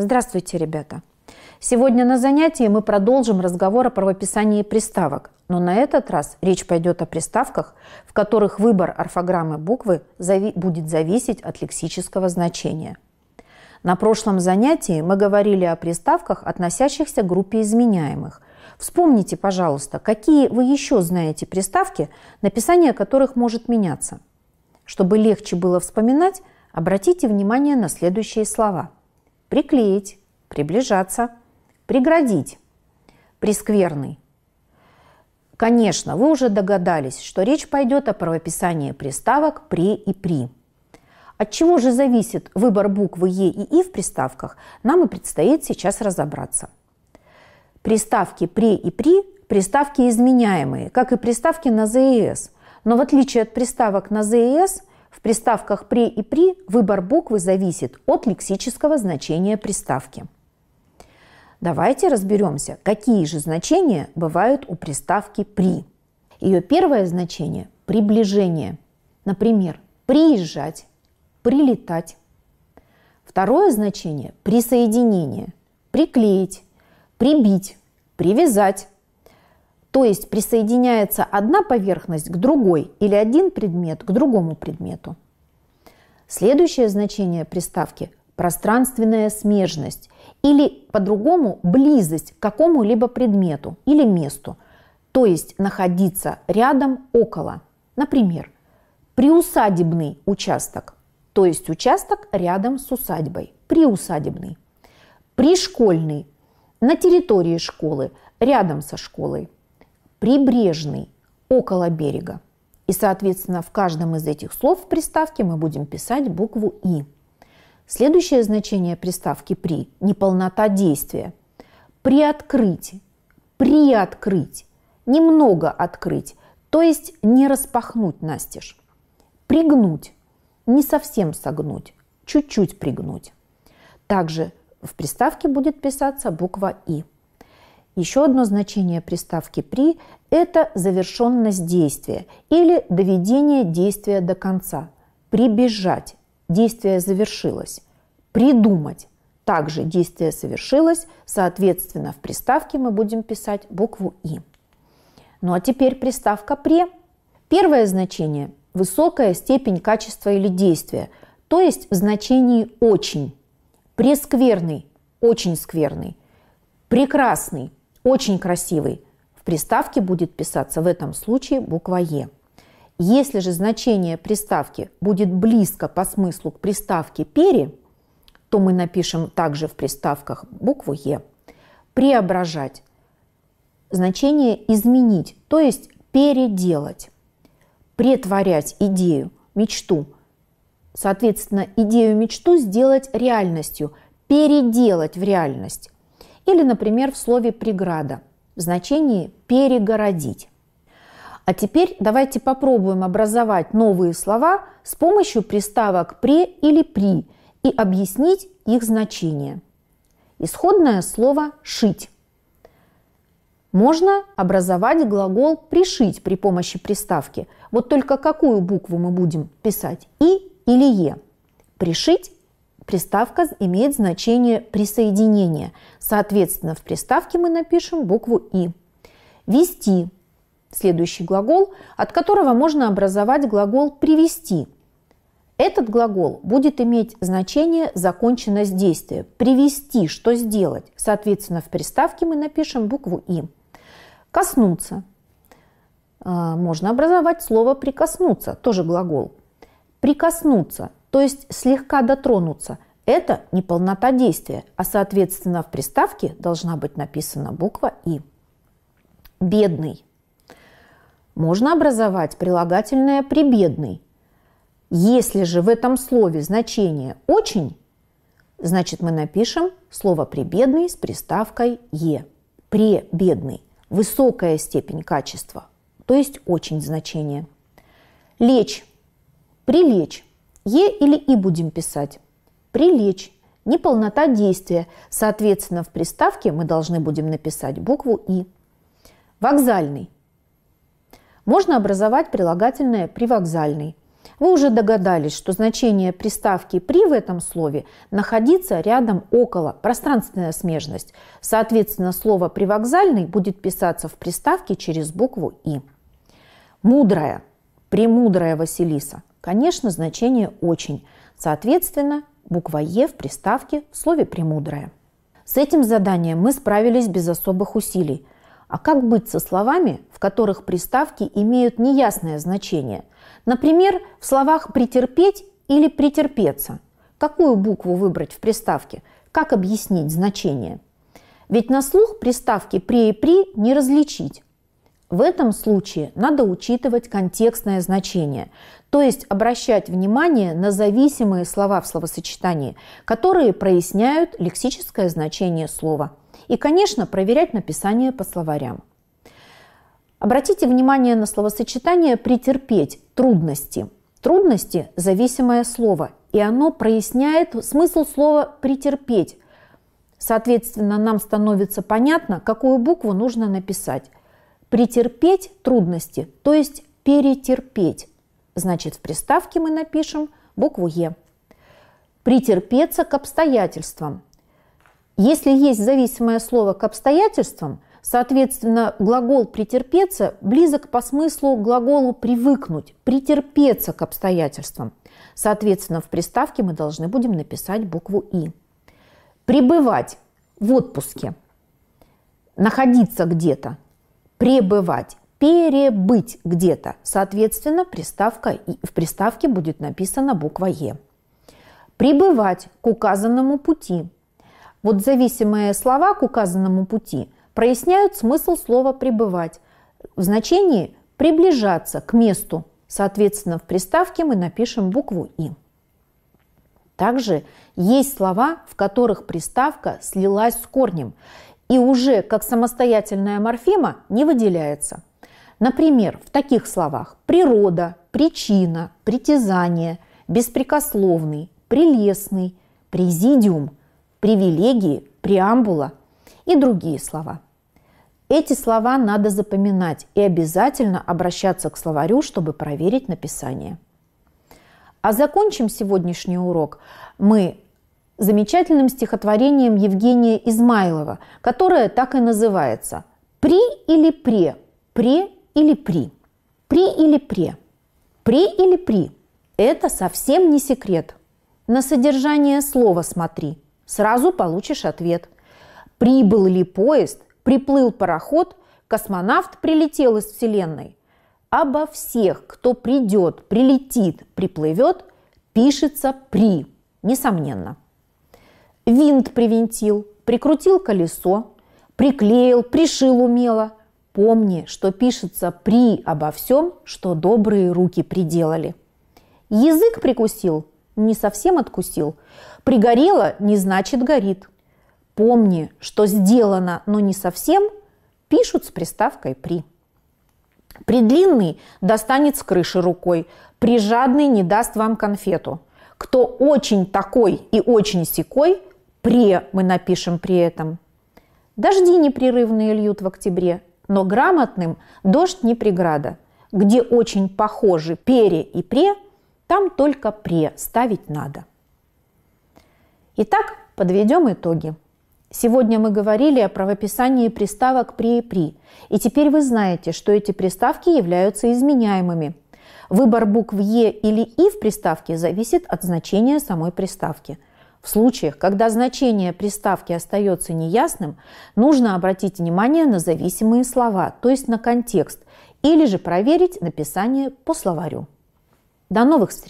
Здравствуйте, ребята! Сегодня на занятии мы продолжим разговор о правописании приставок, но на этот раз речь пойдет о приставках, в которых выбор орфограммы буквы зави будет зависеть от лексического значения. На прошлом занятии мы говорили о приставках, относящихся к группе изменяемых. Вспомните, пожалуйста, какие вы еще знаете приставки, написание которых может меняться. Чтобы легче было вспоминать, обратите внимание на следующие слова – приклеить, приближаться, преградить, прискверный. Конечно, вы уже догадались, что речь пойдет о правописании приставок «при» и «при». От чего же зависит выбор буквы «е» и «и» в приставках, нам и предстоит сейчас разобраться. Приставки «при» и «при» – приставки изменяемые, как и приставки на и с, но в отличие от приставок на и с в приставках «при» и «при» выбор буквы зависит от лексического значения приставки. Давайте разберемся, какие же значения бывают у приставки «при». Ее первое значение – приближение. Например, «приезжать», «прилетать». Второе значение – присоединение, «приклеить», «прибить», «привязать», то есть присоединяется одна поверхность к другой или один предмет к другому предмету. Следующее значение приставки – пространственная смежность или по-другому близость к какому-либо предмету или месту, то есть находиться рядом, около. Например, приусадебный участок, то есть участок рядом с усадьбой, приусадебный. Пришкольный, на территории школы, рядом со школой – прибрежный, около берега. И, соответственно, в каждом из этих слов в приставке мы будем писать букву «и». Следующее значение приставки «при» – неполнота действия. Приоткрыть, приоткрыть, немного открыть, то есть не распахнуть настежь. Пригнуть, не совсем согнуть, чуть-чуть пригнуть. Также в приставке будет писаться буква «и». Еще одно значение приставки «при» – это завершенность действия или доведение действия до конца. Прибежать – действие завершилось. Придумать – также действие совершилось, соответственно, в приставке мы будем писать букву «и». Ну а теперь приставка при – Первое значение – высокая степень качества или действия, то есть в значении «очень». Прескверный – очень скверный. Прекрасный очень красивый, в приставке будет писаться в этом случае буква «е». Если же значение приставки будет близко по смыслу к приставке «пере», то мы напишем также в приставках букву «е». Преображать – значение изменить, то есть переделать. Претворять идею, мечту. Соответственно, идею мечту сделать реальностью, переделать в реальность. Или, например, в слове «преграда» в значении «перегородить». А теперь давайте попробуем образовать новые слова с помощью приставок «пре» или «при» и объяснить их значение. Исходное слово «шить». Можно образовать глагол «пришить» при помощи приставки. Вот только какую букву мы будем писать – «и» или «е». «Пришить» приставка имеет значение присоединения. Соответственно, в приставке мы напишем букву «и». «Вести» – следующий глагол, от которого можно образовать глагол «привести». Этот глагол будет иметь значение «законченность действия», «привести», «что сделать». Соответственно, в приставке мы напишем букву «и». «Коснуться» а, можно образовать слово «прикоснуться», тоже глагол. «Прикоснуться» то есть слегка дотронуться, это неполнота действия, а соответственно в приставке должна быть написана буква «и». Бедный. Можно образовать прилагательное прибедный. Если же в этом слове значение «очень», значит мы напишем слово «прибедный» с приставкой «е». «Пребедный» – высокая степень качества, то есть очень значение. «Лечь» – «прилечь», Е или И будем писать. Прилечь. Неполнота действия. Соответственно, в приставке мы должны будем написать букву И. Вокзальный. Можно образовать прилагательное привокзальный. Вы уже догадались, что значение приставки «при» в этом слове – находится рядом, около, пространственная смежность. Соответственно, слово «привокзальный» будет писаться в приставке через букву «и». Мудрая, премудрая Василиса – Конечно, значение «очень». Соответственно, буква «е» в приставке в слове «премудрое». С этим заданием мы справились без особых усилий. А как быть со словами, в которых приставки имеют неясное значение? Например, в словах «претерпеть» или «претерпеться». Какую букву выбрать в приставке? Как объяснить значение? Ведь на слух приставки при и «при» не различить. В этом случае надо учитывать контекстное значение, то есть обращать внимание на зависимые слова в словосочетании, которые проясняют лексическое значение слова. И, конечно, проверять написание по словарям. Обратите внимание на словосочетание «претерпеть» – трудности. Трудности – зависимое слово, и оно проясняет смысл слова «претерпеть». Соответственно, нам становится понятно, какую букву нужно написать. Претерпеть трудности, то есть перетерпеть. Значит, в приставке мы напишем букву Е. Претерпеться к обстоятельствам. Если есть зависимое слово к обстоятельствам, соответственно, глагол «претерпеться» близок по смыслу глаголу «привыкнуть», «претерпеться к обстоятельствам». Соответственно, в приставке мы должны будем написать букву «и». Пребывать в отпуске, находиться где-то – пребывать, перебыть где-то. Соответственно, приставка, в приставке будет написана буква Е. Прибывать к указанному пути. Вот зависимые слова к указанному пути проясняют смысл слова «пребывать» в значении «приближаться к месту». Соответственно, в приставке мы напишем букву «и». Также есть слова, в которых приставка слилась с корнем – и уже как самостоятельная морфема не выделяется. Например, в таких словах «природа», «причина», «притязание», «беспрекословный», «прелестный», «президиум», «привилегии», «преамбула» и другие слова. Эти слова надо запоминать и обязательно обращаться к словарю, чтобы проверить написание. А закончим сегодняшний урок мы замечательным стихотворением Евгения Измайлова, которое так и называется «При или пре? Пре или при? При или пре? При или при?» Это совсем не секрет. На содержание слова смотри, сразу получишь ответ. Прибыл ли поезд, приплыл пароход, космонавт прилетел из Вселенной. Обо всех, кто придет, прилетит, приплывет, пишется «при», несомненно винт привинтил, прикрутил колесо, приклеил, пришил умело. Помни, что пишется «при» обо всем, что добрые руки приделали. Язык прикусил, не совсем откусил. Пригорело не значит горит. Помни, что сделано, но не совсем, пишут с приставкой «при». Предлинный достанет с крыши рукой, прижадный не даст вам конфету. Кто очень такой и очень секой, Пре мы напишем при этом. Дожди непрерывные льют в октябре, но грамотным дождь не преграда. Где очень похожи пере и пре, там только пре ставить надо. Итак, подведем итоги. Сегодня мы говорили о правописании приставок «при» и «при», и теперь вы знаете, что эти приставки являются изменяемыми. Выбор букв «е» или «и» в приставке зависит от значения самой приставки – в случаях, когда значение приставки остается неясным, нужно обратить внимание на зависимые слова, то есть на контекст, или же проверить написание по словарю. До новых встреч!